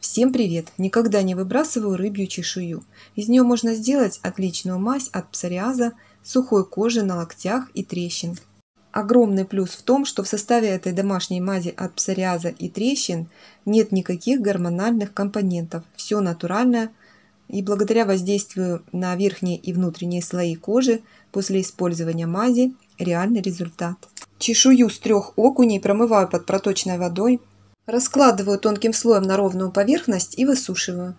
Всем привет! Никогда не выбрасываю рыбью чешую. Из нее можно сделать отличную мазь от псориаза, сухой кожи на локтях и трещин. Огромный плюс в том, что в составе этой домашней мази от псориаза и трещин нет никаких гормональных компонентов. Все натуральное и благодаря воздействию на верхние и внутренние слои кожи после использования мази реальный результат. Чешую с трех окуней промываю под проточной водой, Раскладываю тонким слоем на ровную поверхность и высушиваю.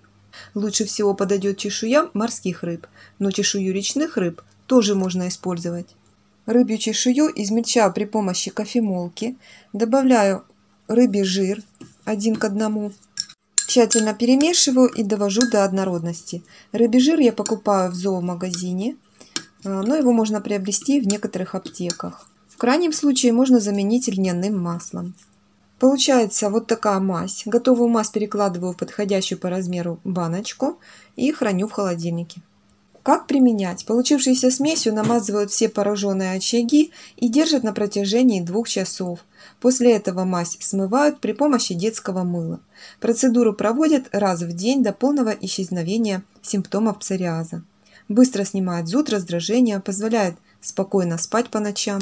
Лучше всего подойдет чешуя морских рыб, но чешую речных рыб тоже можно использовать. Рыбью чешую измельчаю при помощи кофемолки, добавляю рыбий жир один к одному, тщательно перемешиваю и довожу до однородности. Рыбий жир я покупаю в зоомагазине, э, но его можно приобрести в некоторых аптеках. В крайнем случае можно заменить льняным маслом. Получается вот такая мазь. Готовую мазь перекладываю в подходящую по размеру баночку и храню в холодильнике. Как применять? Получившейся смесью намазывают все пораженные очаги и держат на протяжении двух часов. После этого мазь смывают при помощи детского мыла. Процедуру проводят раз в день до полного исчезновения симптомов псориаза. Быстро снимает зуд, раздражение, позволяет спокойно спать по ночам.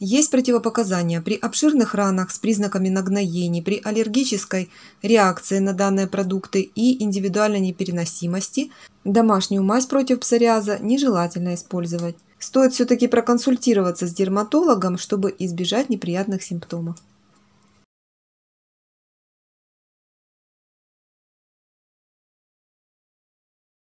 Есть противопоказания при обширных ранах с признаками нагноений, при аллергической реакции на данные продукты и индивидуальной непереносимости. Домашнюю мазь против псориаза нежелательно использовать. Стоит все-таки проконсультироваться с дерматологом, чтобы избежать неприятных симптомов.